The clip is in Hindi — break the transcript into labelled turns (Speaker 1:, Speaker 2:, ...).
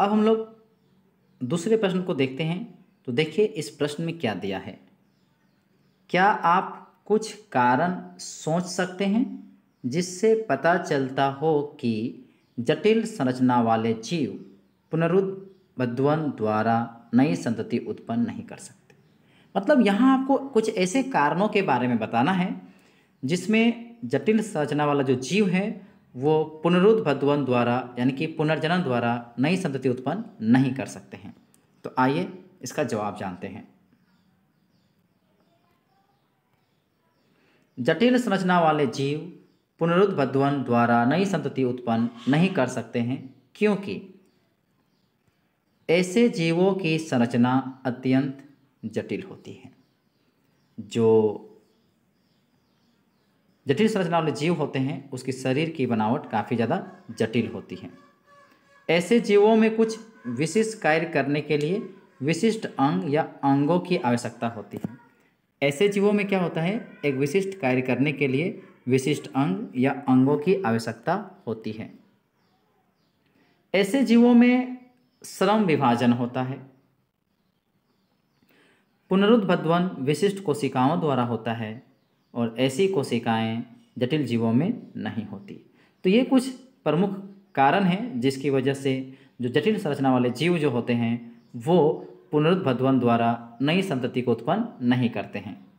Speaker 1: अब हम लोग दूसरे प्रश्न को देखते हैं तो देखिए इस प्रश्न में क्या दिया है क्या आप कुछ कारण सोच सकते हैं जिससे पता चलता हो कि जटिल संरचना वाले जीव पुनरुद्वन द्वारा नई संतति उत्पन्न नहीं कर सकते मतलब यहाँ आपको कुछ ऐसे कारणों के बारे में बताना है जिसमें जटिल संरचना वाला जो जीव है वो पुनरुद्भद्वन द्वारा यानी कि पुनर्जनन द्वारा नई संतति उत्पन्न नहीं कर सकते हैं तो आइए इसका जवाब जानते हैं जटिल संरचना वाले जीव पुनरुद्भद्वन द्वारा नई संतति उत्पन्न नहीं कर सकते हैं क्योंकि ऐसे जीवों की संरचना अत्यंत जटिल होती है जो जटिल संरचना वाले जीव होते हैं उसकी शरीर की बनावट काफ़ी ज़्यादा जटिल होती है ऐसे जीवों में कुछ विशिष्ट कार्य करने के लिए विशिष्ट अंग या अंगों की आवश्यकता होती है ऐसे जीवों में क्या होता है एक विशिष्ट कार्य करने के लिए विशिष्ट अंग या अंगों की आवश्यकता होती है ऐसे जीवों में श्रम विभाजन होता है पुनरुद्भवन विशिष्ट कोशिकाओं द्वारा होता है और ऐसी कोशिकाएं जटिल जीवों में नहीं होती तो ये कुछ प्रमुख कारण हैं जिसकी वजह से जो जटिल संरचना वाले जीव जो होते हैं वो पुनरुद्भवन द्वारा नई संतति को उत्पन्न नहीं करते हैं